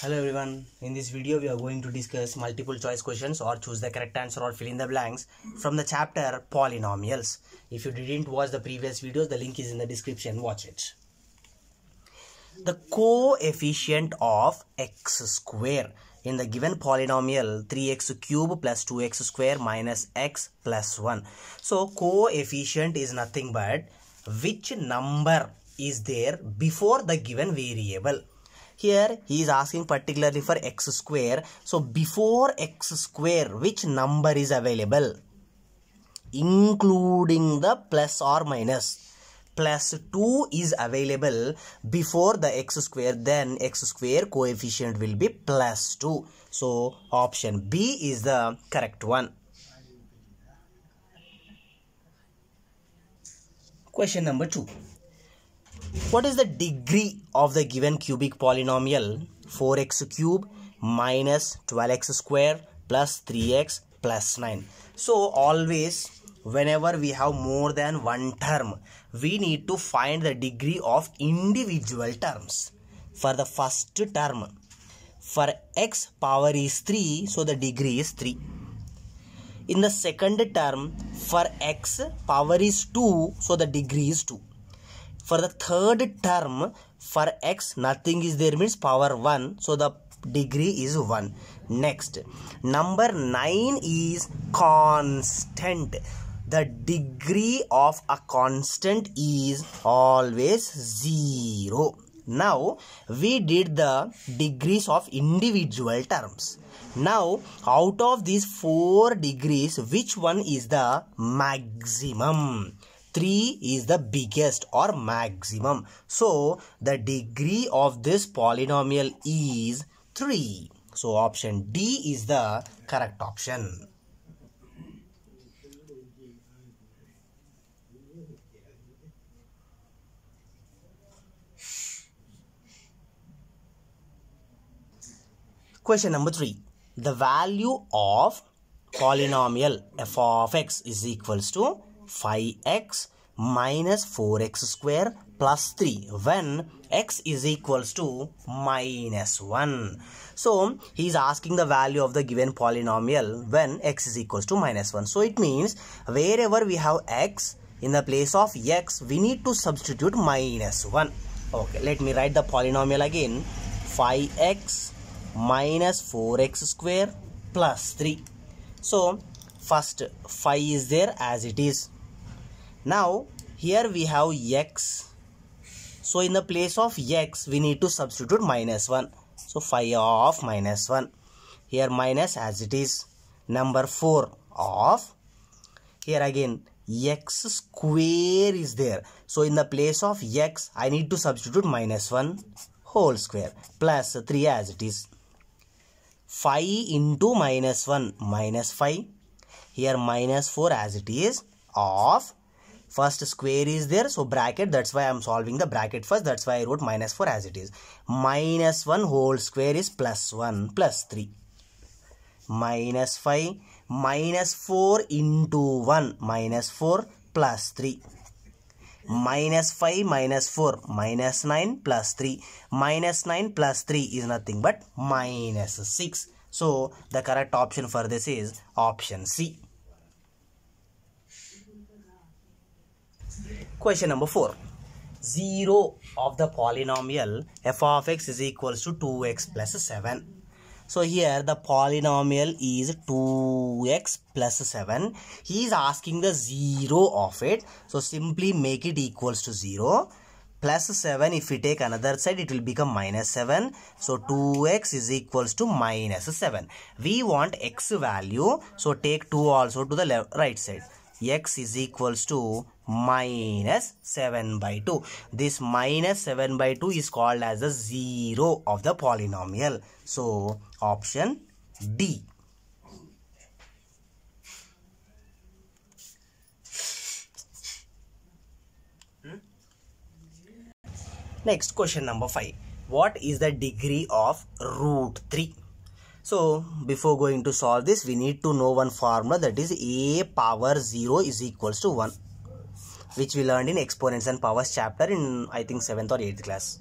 Hello everyone, in this video we are going to discuss multiple choice questions or choose the correct answer or fill in the blanks from the chapter polynomials. If you didn't watch the previous videos, the link is in the description, watch it. The coefficient of x square in the given polynomial 3x cube plus 2x square minus x plus 1. So coefficient is nothing but which number is there before the given variable here he is asking particularly for x square so before x square which number is available including the plus or minus plus 2 is available before the x square then x square coefficient will be plus 2 so option b is the correct one question number 2 what is the degree of the given cubic polynomial 4x cube minus 12x square plus 3x plus 9? So always whenever we have more than one term we need to find the degree of individual terms for the first term for x power is 3 so the degree is 3 in the second term for x power is 2 so the degree is 2 for the third term for x nothing is there means power 1 so the degree is 1 next number 9 is constant the degree of a constant is always 0 now we did the degrees of individual terms now out of these four degrees which one is the maximum 3 is the biggest or maximum. So, the degree of this polynomial is 3. So, option D is the correct option. Question number 3. The value of polynomial f of x is equals to 5x minus 4x square plus 3 when x is equals to minus 1. So, he is asking the value of the given polynomial when x is equals to minus 1. So, it means wherever we have x, in the place of x, we need to substitute minus 1. Okay, let me write the polynomial again. 5x minus 4x square plus 3. So, first 5 is there as it is now here we have x so in the place of x we need to substitute minus 1 so phi of minus 1 here minus as it is number 4 of here again x square is there so in the place of x i need to substitute minus 1 whole square plus 3 as it is Phi into minus 1 minus 5 here minus 4 as it is of first square is there so bracket that's why i'm solving the bracket first that's why i wrote minus 4 as it is minus 1 whole square is plus 1 plus 3 minus 5 minus 4 into 1 minus 4 plus 3 minus 5 minus 4 minus 9 plus 3 minus 9 plus 3 is nothing but minus 6 so the correct option for this is option c Question number 4. 0 of the polynomial f of x is equals to 2x plus 7. So here the polynomial is 2x plus 7. He is asking the 0 of it. So simply make it equals to 0 plus 7 if we take another side it will become minus 7 so 2x is equals to minus 7 we want x value so take 2 also to the left, right side x is equals to minus 7 by 2. This minus 7 by 2 is called as the 0 of the polynomial. So, option D. Next question number 5. What is the degree of root 3? So before going to solve this, we need to know one formula that is a power 0 is equals to 1 which we learned in exponents and powers chapter in I think 7th or 8th class.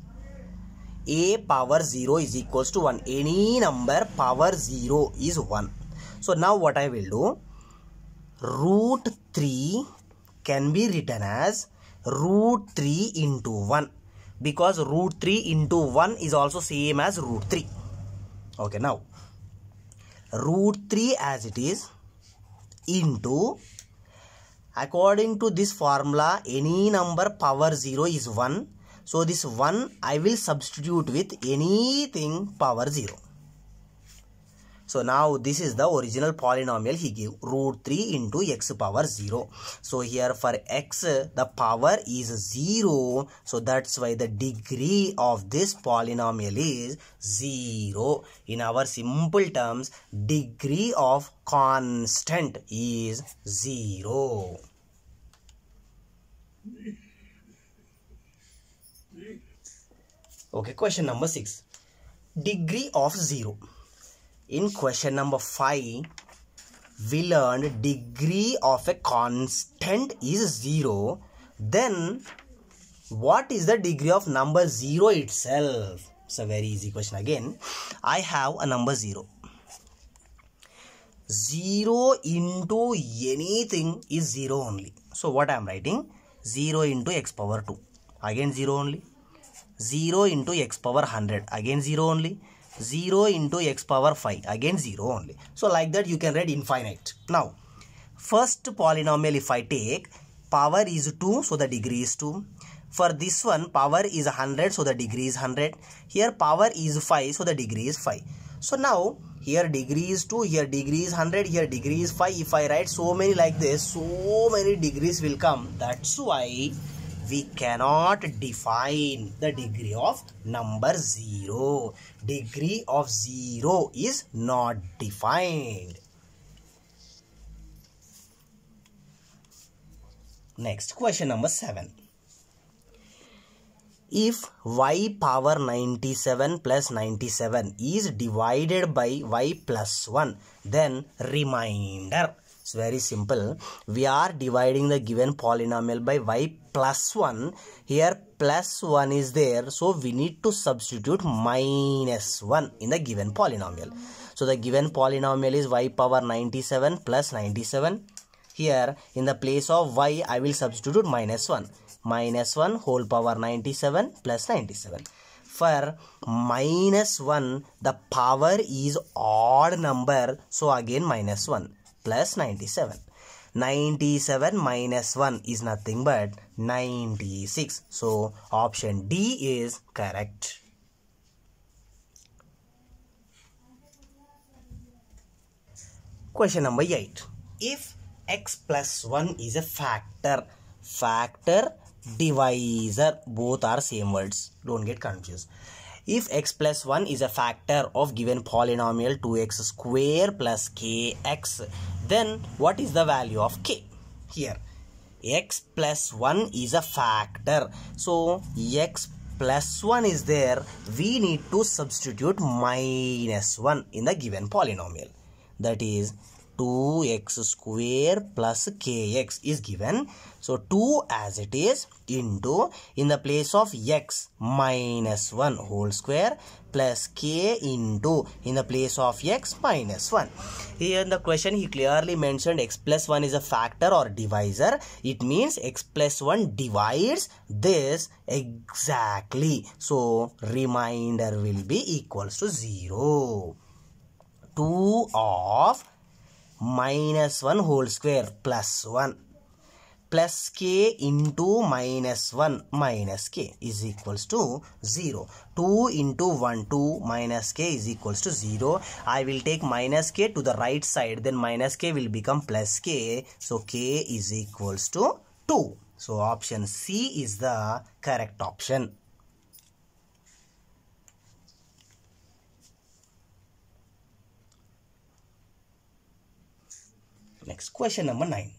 A power 0 is equals to 1. Any number power 0 is 1. So now what I will do, root 3 can be written as root 3 into 1 because root 3 into 1 is also same as root 3. Okay now, root 3 as it is into according to this formula any number power 0 is 1 so this 1 I will substitute with anything power 0 so now this is the original polynomial he gave root 3 into x power 0. So here for x the power is 0. So that's why the degree of this polynomial is 0. In our simple terms degree of constant is 0. Okay, question number 6. Degree of 0. In question number 5, we learned degree of a constant is 0. Then, what is the degree of number 0 itself? It's a very easy question again. I have a number 0. 0 into anything is 0 only. So, what I am writing? 0 into x power 2 again 0 only 0 into x power 100 again 0 only 0 into x power 5 again 0 only so like that you can read infinite now first polynomial if i take power is 2 so the degree is 2 for this one power is 100 so the degree is 100 here power is 5 so the degree is 5 so now here degree is 2 here degree is 100 here degree is 5 if i write so many like this so many degrees will come that's why we cannot define the degree of number 0 degree of 0 is not defined next question number 7 if y power 97 plus 97 is divided by y plus 1 then remainder it's very simple we are dividing the given polynomial by y plus 1 here plus 1 is there so we need to substitute minus 1 in the given polynomial so the given polynomial is y power 97 plus 97 here in the place of y i will substitute minus 1 minus 1 whole power 97 plus 97 for minus 1 the power is odd number so again minus 1 plus 97 97 minus 1 is nothing but 96 so option D is correct question number 8 if x plus 1 is a factor factor divisor both are same words don't get confused if x plus 1 is a factor of given polynomial 2x square plus kx then what is the value of k here x plus 1 is a factor so x plus 1 is there we need to substitute minus 1 in the given polynomial that is 2x square plus kx is given. So 2 as it is into in the place of x minus 1 whole square plus k into in the place of x minus 1. Here in the question he clearly mentioned x plus 1 is a factor or divisor. It means x plus 1 divides this exactly. So reminder will be equals to 0. 2 of minus 1 whole square plus 1 plus k into minus 1 minus k is equals to 0 2 into 1 2 minus k is equals to 0 I will take minus k to the right side then minus k will become plus k so k is equals to 2 so option C is the correct option Next question number 9.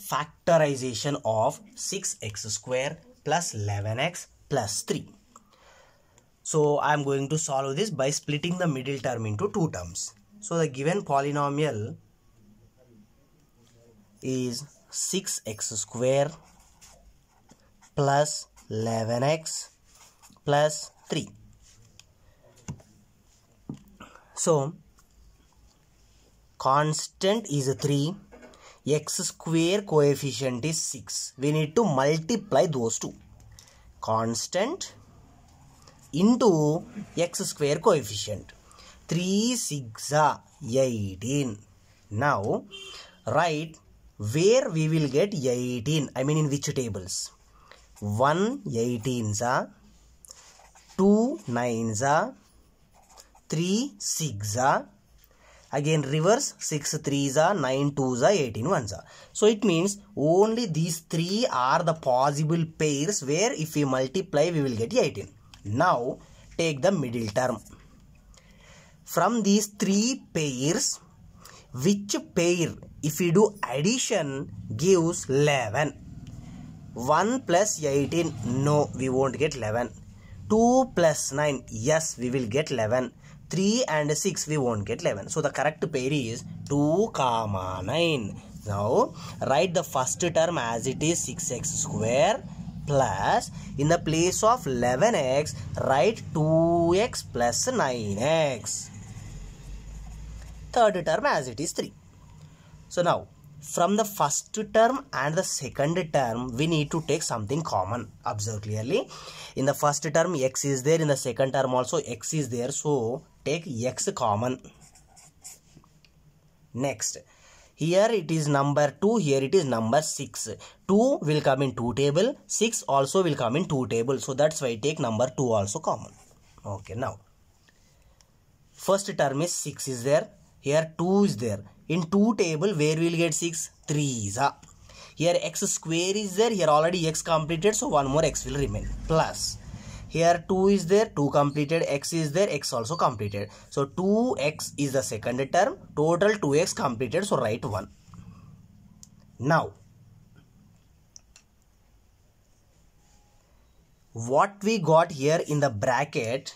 Factorization of 6x square plus 11x plus 3. So I am going to solve this by splitting the middle term into two terms. So the given polynomial is 6x square plus 11x plus 3. So constant is 3 x square coefficient is 6 we need to multiply those two constant into x square coefficient 3 6 are 18 now write where we will get 18 i mean in which tables 1 18, 2 nine are 3 6 Again reverse 6 3s are 9 2s are 18 1s are. So it means only these three are the possible pairs where if we multiply we will get 18. Now take the middle term. From these three pairs which pair if we do addition gives 11. 1 plus 18 no we won't get 11. 2 plus 9 yes we will get 11 3 and 6 we won't get 11 so the correct pair is 2 comma 9 now write the first term as it is 6x square plus in the place of 11x write 2x plus 9x third term as it is 3 so now from the first term and the second term we need to take something common observe clearly in the first term x is there in the second term also x is there so take x common. Next, here it is number 2, here it is number 6. 2 will come in 2 table, 6 also will come in 2 table. So that's why I take number 2 also common. Okay, now, first term is 6 is there, here 2 is there. In 2 table, where we will get 6? 3 is up. Here x square is there, here already x completed, so one more x will remain. Plus, here 2 is there 2 completed x is there x also completed so 2x is the second term total 2x completed so write 1 now what we got here in the bracket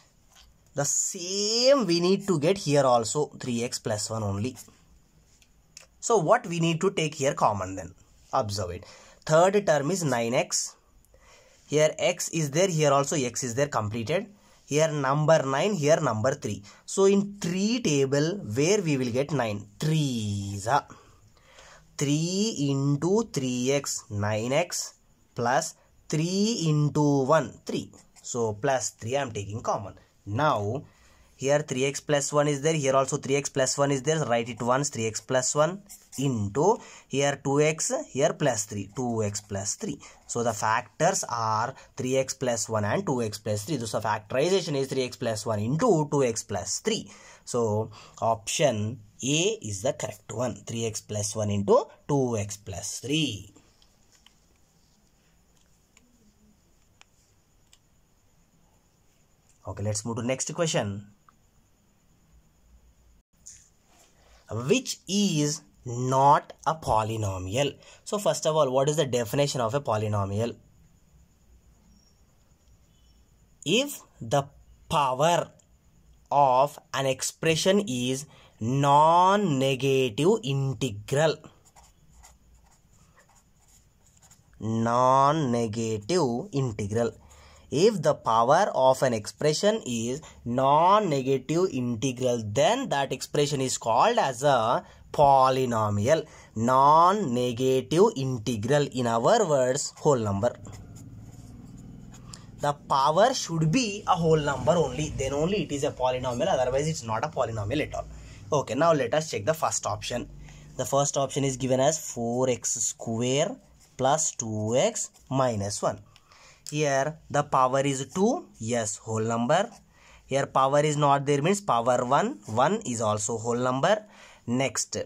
the same we need to get here also 3x plus 1 only so what we need to take here common then observe it third term is 9x here x is there here also x is there completed here number 9 here number 3 so in tree table where we will get 9 trees ah. 3 into 3x 9x plus 3 into 1 3 so plus 3 i am taking common now here 3x plus 1 is there here also 3x plus 1 is there write it once 3x plus 1 into here 2x here plus 3 2x plus 3 so the factors are 3x plus 1 and 2x plus 3 so factorization is 3x plus 1 into 2x plus 3 so option a is the correct one 3x plus 1 into 2x plus 3 okay let's move to next question which is not a polynomial. So first of all, what is the definition of a polynomial? If the power of an expression is non-negative integral non-negative integral if the power of an expression is non-negative integral then that expression is called as a polynomial non-negative integral in our words whole number the power should be a whole number only then only it is a polynomial otherwise it's not a polynomial at all okay now let us check the first option the first option is given as 4x square plus 2x minus 1 here the power is 2 yes whole number here power is not there means power 1 1 is also whole number next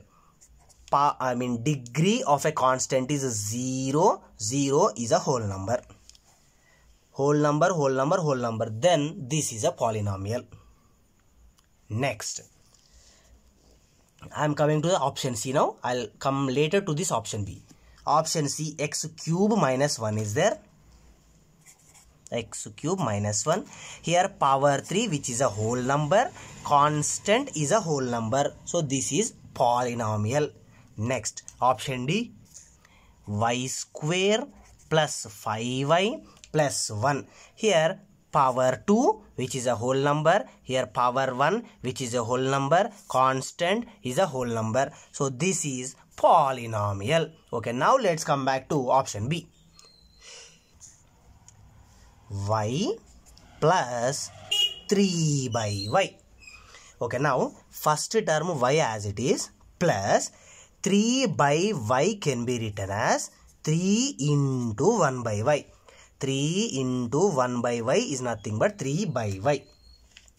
pa i mean degree of a constant is 0 0 is a whole number whole number whole number whole number then this is a polynomial next i am coming to the option c now i'll come later to this option b option c x cube minus 1 is there x cube minus 1 here power 3 which is a whole number constant is a whole number so this is polynomial next option d y square plus 5y plus 1 here power 2 which is a whole number here power 1 which is a whole number constant is a whole number so this is polynomial okay now let's come back to option b y plus 3 by y. Okay, now first term y as it is plus 3 by y can be written as 3 into 1 by y. 3 into 1 by y is nothing but 3 by y.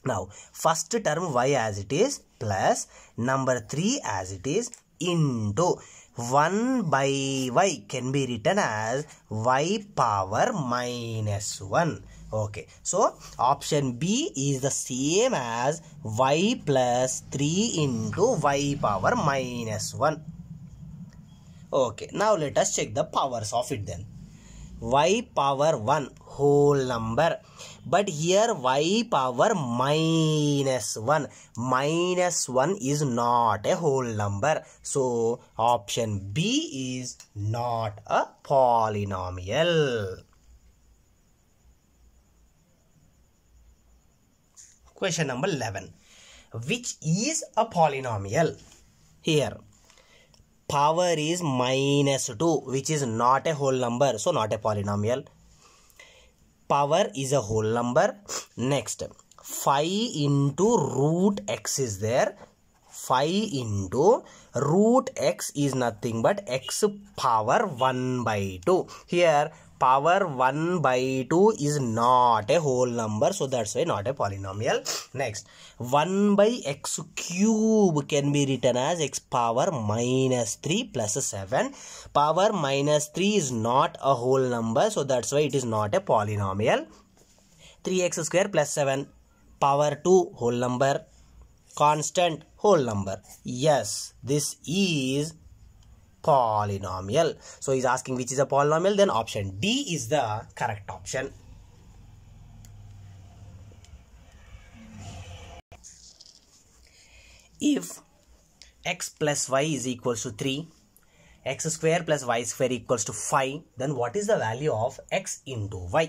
Now, first term y as it is plus number 3 as it is into 1 by y can be written as y power minus 1. Okay, so option B is the same as y plus 3 into y power minus 1. Okay, now let us check the powers of it then. y power 1 whole number but here y power minus 1 minus 1 is not a whole number so option b is not a polynomial question number 11 which is a polynomial here power is minus 2 which is not a whole number so not a polynomial power is a whole number next 5 into root x is there 5 into root x is nothing but x power 1 by 2 here power 1 by 2 is not a whole number so that's why not a polynomial next 1 by x cube can be written as x power minus 3 plus 7 power minus 3 is not a whole number so that's why it is not a polynomial 3x square plus 7 power 2 whole number constant whole number yes this is polynomial. So he's asking which is a polynomial then option D is the correct option. If x plus y is equals to 3 x square plus y square equals to 5 then what is the value of x into y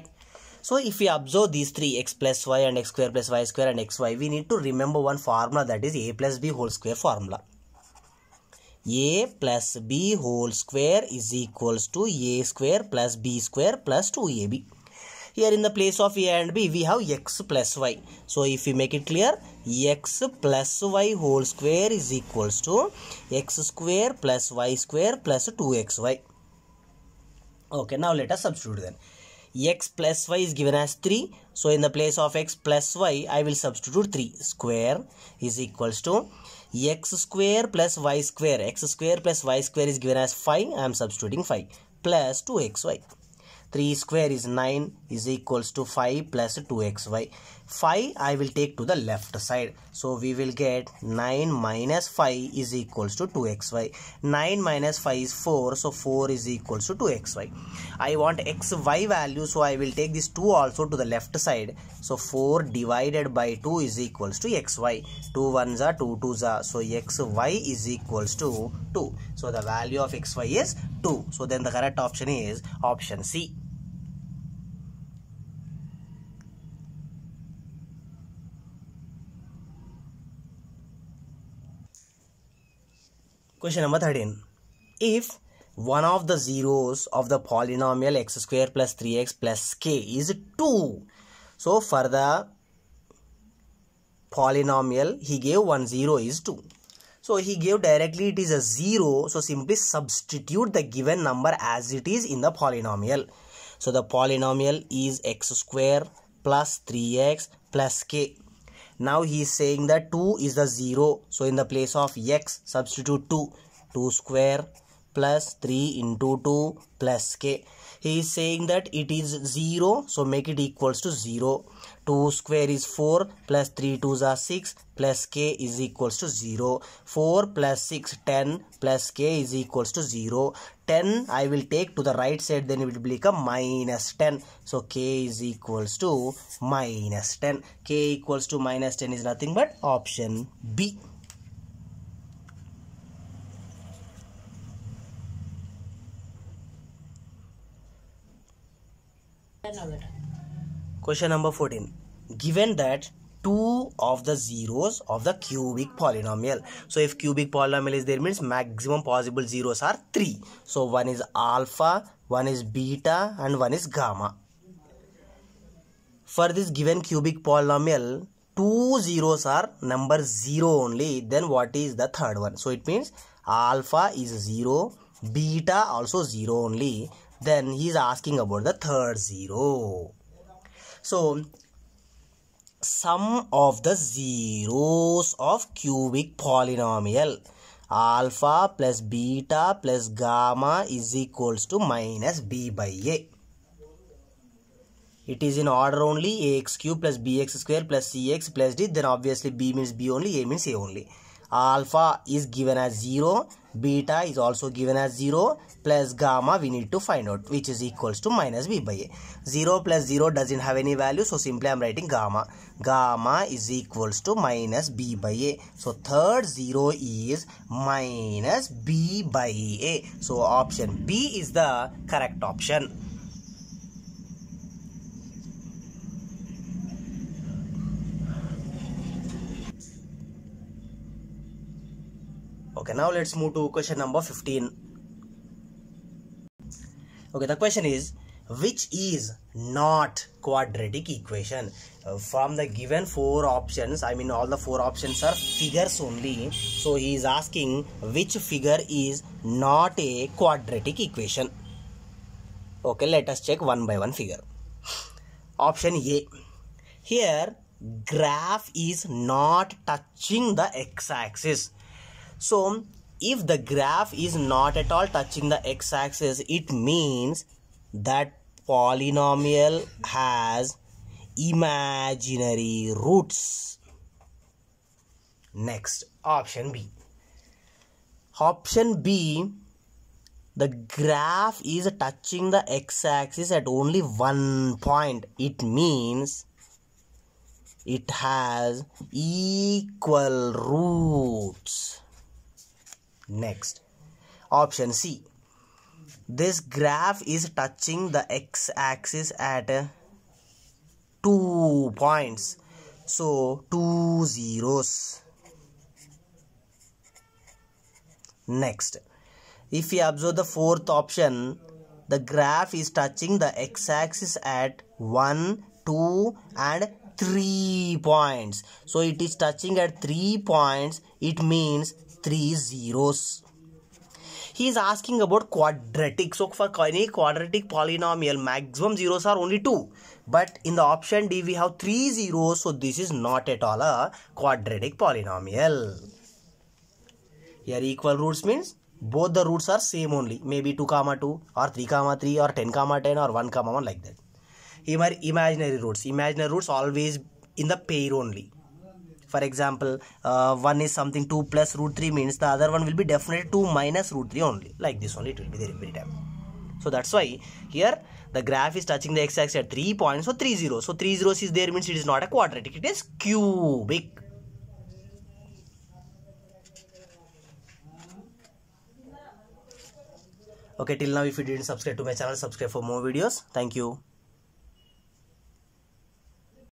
so if we observe these three x plus y and x square plus y square and xy we need to remember one formula that is a plus b whole square formula a plus b whole square is equals to a square plus b square plus 2ab. Here in the place of a and b we have x plus y. So if we make it clear x plus y whole square is equals to x square plus y square plus 2xy. Okay now let us substitute then x plus y is given as 3. So in the place of x plus y, I will substitute 3. Square is equals to x square plus y square. x square plus y square is given as 5. I am substituting 5 plus 2xy. 3 square is 9 is equals to 5 plus 2xy. 5 I will take to the left side. So we will get 9 minus 5 is equals to 2xy. 9 minus 5 is 4 so 4 is equals to 2xy. I want xy value so I will take this 2 also to the left side. So 4 divided by 2 is equals to xy. 2 1s are 2 2s are so xy is equals to 2. So the value of xy is 2 so then the correct option is option C Question number 13. If one of the zeros of the polynomial x square plus 3x plus k is 2. So for the polynomial he gave one zero is 2 so he gave directly it is a 0 so simply substitute the given number as it is in the polynomial so the polynomial is x square plus 3x plus k now he is saying that 2 is the 0 so in the place of x substitute 2 2 square plus 3 into 2 plus k. He is saying that it is 0 so make it equals to 0. 2 square is 4 plus 3 2s are 6 plus k is equals to 0. 4 plus 6 10 plus k is equals to 0. 10 I will take to the right side then it will become minus 10. So k is equals to minus 10. k equals to minus 10 is nothing but option B. Question number 14. Given that two of the zeros of the cubic polynomial. So if cubic polynomial is there means maximum possible zeros are three. So one is alpha, one is beta and one is gamma. For this given cubic polynomial, two zeros are number zero only. Then what is the third one? So it means alpha is zero, beta also zero only then he is asking about the third zero so sum of the zeros of cubic polynomial alpha plus beta plus gamma is equals to minus b by a it is in order only ax cube plus bx square plus cx plus d then obviously b means b only a means a only alpha is given as 0 beta is also given as 0 plus gamma we need to find out which is equals to minus b by a 0 plus 0 doesn't have any value so simply i'm writing gamma gamma is equals to minus b by a so third 0 is minus b by a so option b is the correct option Okay, now let's move to question number 15. Okay, the question is, which is not quadratic equation? Uh, from the given four options, I mean all the four options are figures only. So he is asking which figure is not a quadratic equation. Okay, let us check one by one figure. Option A. Here, graph is not touching the x-axis so if the graph is not at all touching the x-axis it means that polynomial has imaginary roots next option b option b the graph is touching the x-axis at only one point it means it has equal roots Next. Option C. This graph is touching the x-axis at two points. So, two zeros. Next. If we observe the fourth option, the graph is touching the x-axis at 1, 2 and 3 points. So it is touching at 3 points. It means three zeros. He is asking about quadratic. So for any quadratic polynomial, maximum zeros are only two. But in the option D, we have three zeros. So this is not at all a quadratic polynomial. Here equal roots means both the roots are same only. Maybe 2 comma 2 or 3 comma 3 or 10 comma 10 or 1 comma 1 like that. Imaginary roots. Imaginary roots always in the pair only for example uh, one is something 2 plus root 3 means the other one will be definitely 2 minus root 3 only like this only it will be there every time so that's why here the graph is touching the x-axis at 3 points so 3 zeros so 3 zeros is there means it is not a quadratic it is cubic okay till now if you didn't subscribe to my channel subscribe for more videos thank you